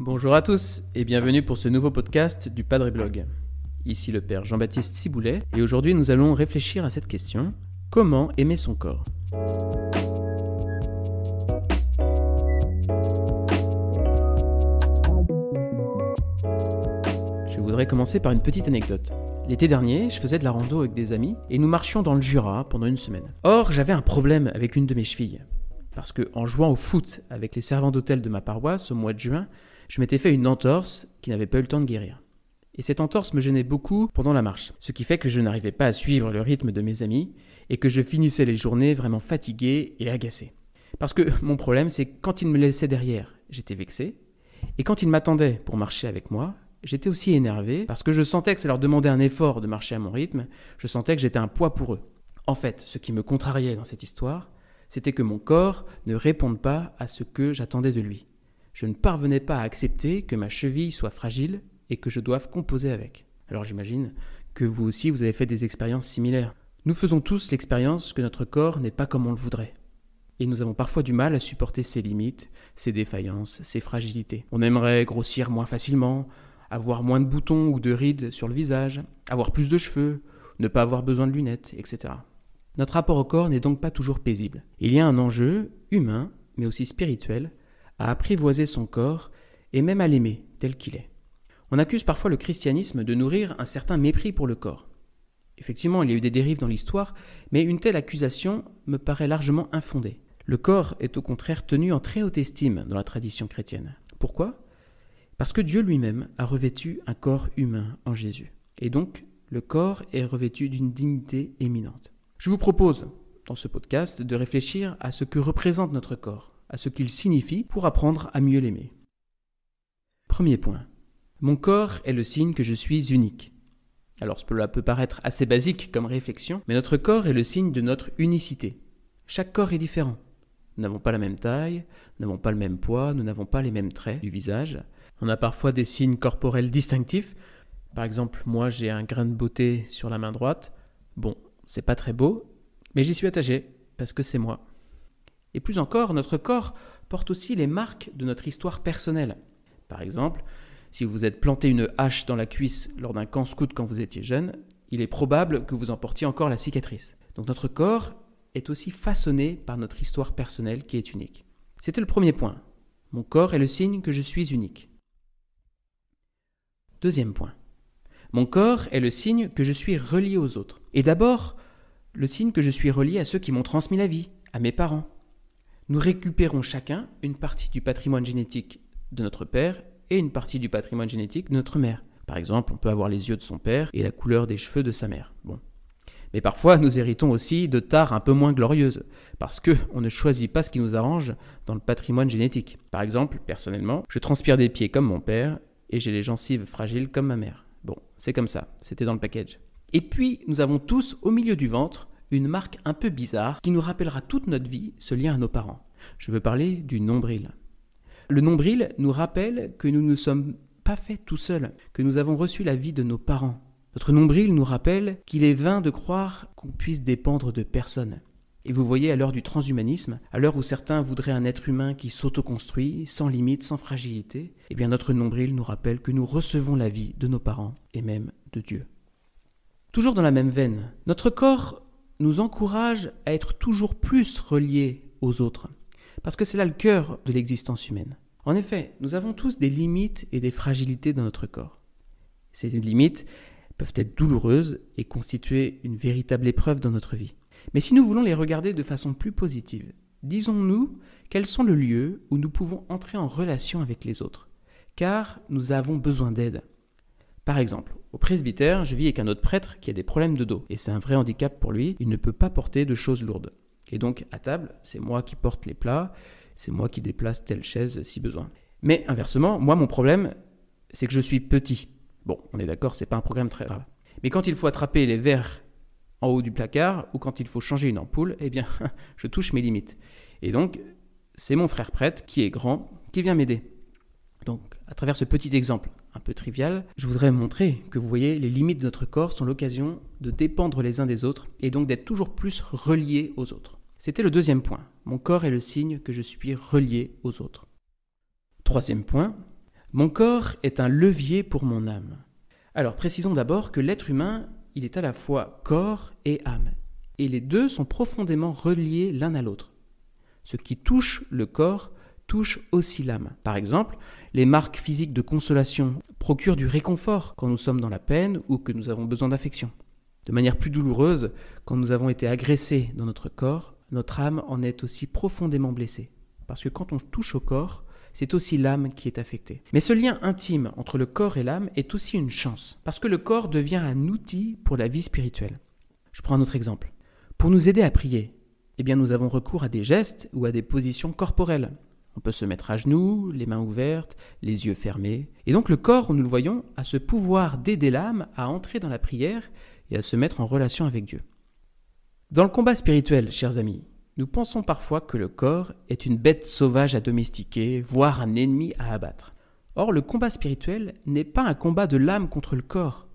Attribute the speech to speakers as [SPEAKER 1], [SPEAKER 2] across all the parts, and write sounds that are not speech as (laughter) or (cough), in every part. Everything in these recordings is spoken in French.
[SPEAKER 1] Bonjour à tous et bienvenue pour ce nouveau podcast du Padre Blog. Ici le Père Jean-Baptiste Ciboulet et aujourd'hui nous allons réfléchir à cette question comment aimer son corps Je voudrais commencer par une petite anecdote. L'été dernier, je faisais de la rando avec des amis et nous marchions dans le Jura pendant une semaine. Or, j'avais un problème avec une de mes chevilles. Parce que, en jouant au foot avec les servants d'hôtel de ma paroisse au mois de juin, je m'étais fait une entorse qui n'avait pas eu le temps de guérir. Et cette entorse me gênait beaucoup pendant la marche, ce qui fait que je n'arrivais pas à suivre le rythme de mes amis et que je finissais les journées vraiment fatigué et agacé. Parce que (laughs) mon problème, c'est quand ils me laissaient derrière, j'étais vexé, et quand ils m'attendaient pour marcher avec moi, j'étais aussi énervé parce que je sentais que ça leur demandait un effort de marcher à mon rythme, je sentais que j'étais un poids pour eux. En fait, ce qui me contrariait dans cette histoire, c'était que mon corps ne réponde pas à ce que j'attendais de lui. Je ne parvenais pas à accepter que ma cheville soit fragile et que je doive composer avec. Alors j'imagine que vous aussi vous avez fait des expériences similaires. Nous faisons tous l'expérience que notre corps n'est pas comme on le voudrait. Et nous avons parfois du mal à supporter ses limites, ses défaillances, ses fragilités. On aimerait grossir moins facilement, avoir moins de boutons ou de rides sur le visage, avoir plus de cheveux, ne pas avoir besoin de lunettes, etc. Notre rapport au corps n'est donc pas toujours paisible. Il y a un enjeu humain, mais aussi spirituel, à apprivoiser son corps et même à l'aimer tel qu'il est. On accuse parfois le christianisme de nourrir un certain mépris pour le corps. Effectivement, il y a eu des dérives dans l'histoire, mais une telle accusation me paraît largement infondée. Le corps est au contraire tenu en très haute estime dans la tradition chrétienne. Pourquoi parce que Dieu lui-même a revêtu un corps humain en Jésus. Et donc, le corps est revêtu d'une dignité éminente. Je vous propose, dans ce podcast, de réfléchir à ce que représente notre corps, à ce qu'il signifie pour apprendre à mieux l'aimer. Premier point. Mon corps est le signe que je suis unique. Alors cela peut paraître assez basique comme réflexion, mais notre corps est le signe de notre unicité. Chaque corps est différent. Nous n'avons pas la même taille, nous n'avons pas le même poids, nous n'avons pas les mêmes traits du visage, on a parfois des signes corporels distinctifs. Par exemple, moi j'ai un grain de beauté sur la main droite. Bon, c'est pas très beau, mais j'y suis attaché parce que c'est moi. Et plus encore, notre corps porte aussi les marques de notre histoire personnelle. Par exemple, si vous êtes planté une hache dans la cuisse lors d'un camp scout quand vous étiez jeune, il est probable que vous en portiez encore la cicatrice. Donc notre corps est aussi façonné par notre histoire personnelle qui est unique. C'était le premier point. Mon corps est le signe que je suis unique. Deuxième point. Mon corps est le signe que je suis relié aux autres. Et d'abord, le signe que je suis relié à ceux qui m'ont transmis la vie, à mes parents. Nous récupérons chacun une partie du patrimoine génétique de notre père et une partie du patrimoine génétique de notre mère. Par exemple, on peut avoir les yeux de son père et la couleur des cheveux de sa mère. Bon. Mais parfois, nous héritons aussi de tares un peu moins glorieuses, parce que on ne choisit pas ce qui nous arrange dans le patrimoine génétique. Par exemple, personnellement, je transpire des pieds comme mon père et j'ai les gencives fragiles comme ma mère. Bon, c'est comme ça, c'était dans le package. Et puis, nous avons tous au milieu du ventre une marque un peu bizarre qui nous rappellera toute notre vie ce lien à nos parents. Je veux parler du nombril. Le nombril nous rappelle que nous ne sommes pas faits tout seuls, que nous avons reçu la vie de nos parents. Notre nombril nous rappelle qu'il est vain de croire qu'on puisse dépendre de personne. Et vous voyez, à l'heure du transhumanisme, à l'heure où certains voudraient un être humain qui s'autoconstruit, sans limite, sans fragilité, eh bien notre nombril nous rappelle que nous recevons la vie de nos parents et même de Dieu. Toujours dans la même veine, notre corps nous encourage à être toujours plus reliés aux autres, parce que c'est là le cœur de l'existence humaine. En effet, nous avons tous des limites et des fragilités dans notre corps. Ces limites peuvent être douloureuses et constituer une véritable épreuve dans notre vie. Mais si nous voulons les regarder de façon plus positive, disons-nous quels sont le lieux où nous pouvons entrer en relation avec les autres, car nous avons besoin d'aide. Par exemple, au presbytère, je vis avec un autre prêtre qui a des problèmes de dos, et c'est un vrai handicap pour lui, il ne peut pas porter de choses lourdes. Et donc, à table, c'est moi qui porte les plats, c'est moi qui déplace telle chaise si besoin. Mais inversement, moi, mon problème, c'est que je suis petit. Bon, on est d'accord, c'est pas un programme très grave. Mais quand il faut attraper les verres en haut du placard ou quand il faut changer une ampoule, eh bien, (laughs) je touche mes limites. Et donc, c'est mon frère prêtre qui est grand qui vient m'aider. Donc, à travers ce petit exemple un peu trivial, je voudrais montrer que vous voyez, les limites de notre corps sont l'occasion de dépendre les uns des autres et donc d'être toujours plus reliés aux autres. C'était le deuxième point. Mon corps est le signe que je suis relié aux autres. Troisième point, mon corps est un levier pour mon âme. Alors précisons d'abord que l'être humain il est à la fois corps et âme, et les deux sont profondément reliés l'un à l'autre. Ce qui touche le corps touche aussi l'âme. Par exemple, les marques physiques de consolation procurent du réconfort quand nous sommes dans la peine ou que nous avons besoin d'affection. De manière plus douloureuse, quand nous avons été agressés dans notre corps, notre âme en est aussi profondément blessée. Parce que quand on touche au corps, c'est aussi l'âme qui est affectée. Mais ce lien intime entre le corps et l'âme est aussi une chance, parce que le corps devient un outil pour la vie spirituelle. Je prends un autre exemple. Pour nous aider à prier, eh bien nous avons recours à des gestes ou à des positions corporelles. On peut se mettre à genoux, les mains ouvertes, les yeux fermés. Et donc le corps, nous le voyons, a ce pouvoir d'aider l'âme à entrer dans la prière et à se mettre en relation avec Dieu. Dans le combat spirituel, chers amis, nous pensons parfois que le corps est une bête sauvage à domestiquer, voire un ennemi à abattre. Or, le combat spirituel n'est pas un combat de l'âme contre le corps.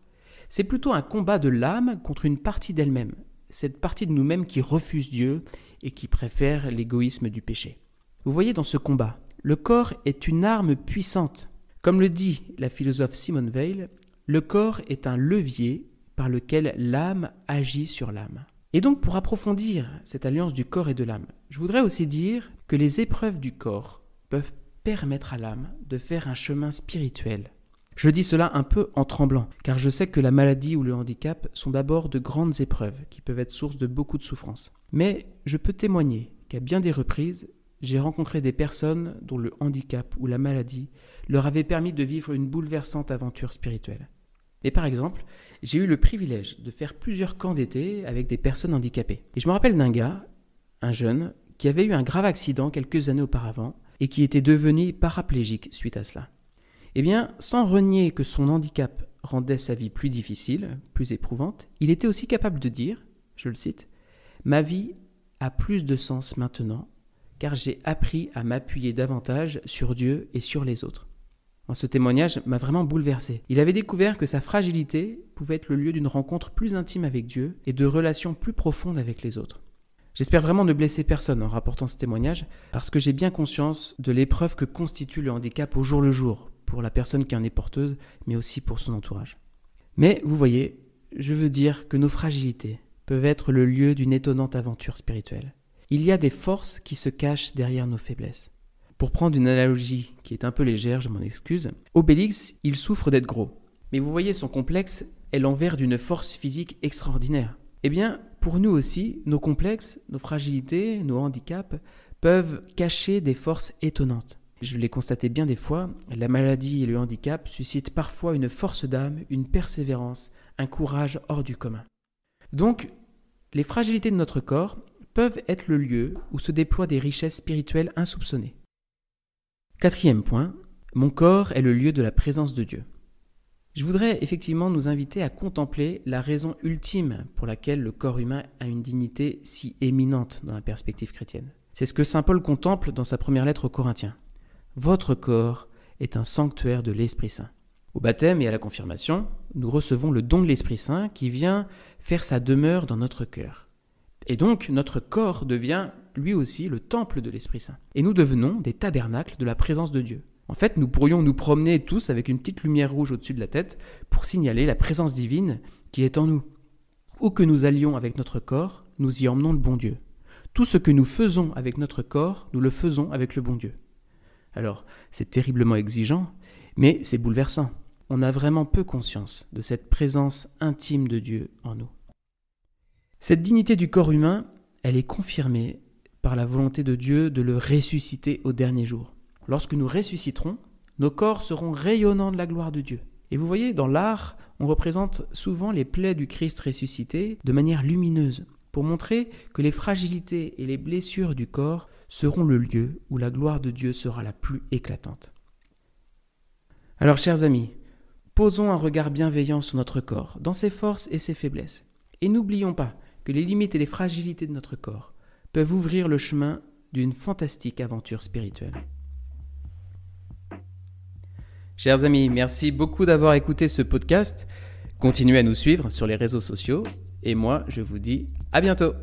[SPEAKER 1] C'est plutôt un combat de l'âme contre une partie d'elle-même, cette partie de nous-mêmes qui refuse Dieu et qui préfère l'égoïsme du péché. Vous voyez dans ce combat, le corps est une arme puissante. Comme le dit la philosophe Simone Weil, le corps est un levier par lequel l'âme agit sur l'âme. Et donc pour approfondir cette alliance du corps et de l'âme, je voudrais aussi dire que les épreuves du corps peuvent permettre à l'âme de faire un chemin spirituel. Je dis cela un peu en tremblant, car je sais que la maladie ou le handicap sont d'abord de grandes épreuves qui peuvent être source de beaucoup de souffrances. Mais je peux témoigner qu'à bien des reprises, j'ai rencontré des personnes dont le handicap ou la maladie leur avait permis de vivre une bouleversante aventure spirituelle. Mais par exemple, j'ai eu le privilège de faire plusieurs camps d'été avec des personnes handicapées. Et je me rappelle d'un gars, un jeune, qui avait eu un grave accident quelques années auparavant et qui était devenu paraplégique suite à cela. Eh bien, sans renier que son handicap rendait sa vie plus difficile, plus éprouvante, il était aussi capable de dire, je le cite, Ma vie a plus de sens maintenant, car j'ai appris à m'appuyer davantage sur Dieu et sur les autres ce témoignage m'a vraiment bouleversé. Il avait découvert que sa fragilité pouvait être le lieu d'une rencontre plus intime avec Dieu et de relations plus profondes avec les autres. J'espère vraiment ne blesser personne en rapportant ce témoignage, parce que j'ai bien conscience de l'épreuve que constitue le handicap au jour le jour, pour la personne qui en est porteuse, mais aussi pour son entourage. Mais vous voyez, je veux dire que nos fragilités peuvent être le lieu d'une étonnante aventure spirituelle. Il y a des forces qui se cachent derrière nos faiblesses. Pour prendre une analogie qui est un peu légère, je m'en excuse, Obélix, il souffre d'être gros. Mais vous voyez, son complexe est l'envers d'une force physique extraordinaire. Eh bien, pour nous aussi, nos complexes, nos fragilités, nos handicaps peuvent cacher des forces étonnantes. Je l'ai constaté bien des fois, la maladie et le handicap suscitent parfois une force d'âme, une persévérance, un courage hors du commun. Donc, les fragilités de notre corps peuvent être le lieu où se déploient des richesses spirituelles insoupçonnées. Quatrième point, mon corps est le lieu de la présence de Dieu. Je voudrais effectivement nous inviter à contempler la raison ultime pour laquelle le corps humain a une dignité si éminente dans la perspective chrétienne. C'est ce que Saint Paul contemple dans sa première lettre aux Corinthiens. Votre corps est un sanctuaire de l'Esprit Saint. Au baptême et à la confirmation, nous recevons le don de l'Esprit Saint qui vient faire sa demeure dans notre cœur. Et donc notre corps devient lui aussi, le temple de l'Esprit Saint. Et nous devenons des tabernacles de la présence de Dieu. En fait, nous pourrions nous promener tous avec une petite lumière rouge au-dessus de la tête pour signaler la présence divine qui est en nous. Où que nous allions avec notre corps, nous y emmenons le bon Dieu. Tout ce que nous faisons avec notre corps, nous le faisons avec le bon Dieu. Alors, c'est terriblement exigeant, mais c'est bouleversant. On a vraiment peu conscience de cette présence intime de Dieu en nous. Cette dignité du corps humain, elle est confirmée par la volonté de Dieu de le ressusciter au dernier jour. Lorsque nous ressusciterons, nos corps seront rayonnants de la gloire de Dieu. Et vous voyez, dans l'art, on représente souvent les plaies du Christ ressuscité de manière lumineuse, pour montrer que les fragilités et les blessures du corps seront le lieu où la gloire de Dieu sera la plus éclatante. Alors chers amis, posons un regard bienveillant sur notre corps, dans ses forces et ses faiblesses, et n'oublions pas que les limites et les fragilités de notre corps peuvent ouvrir le chemin d'une fantastique aventure spirituelle. Chers amis, merci beaucoup d'avoir écouté ce podcast. Continuez à nous suivre sur les réseaux sociaux et moi je vous dis à bientôt.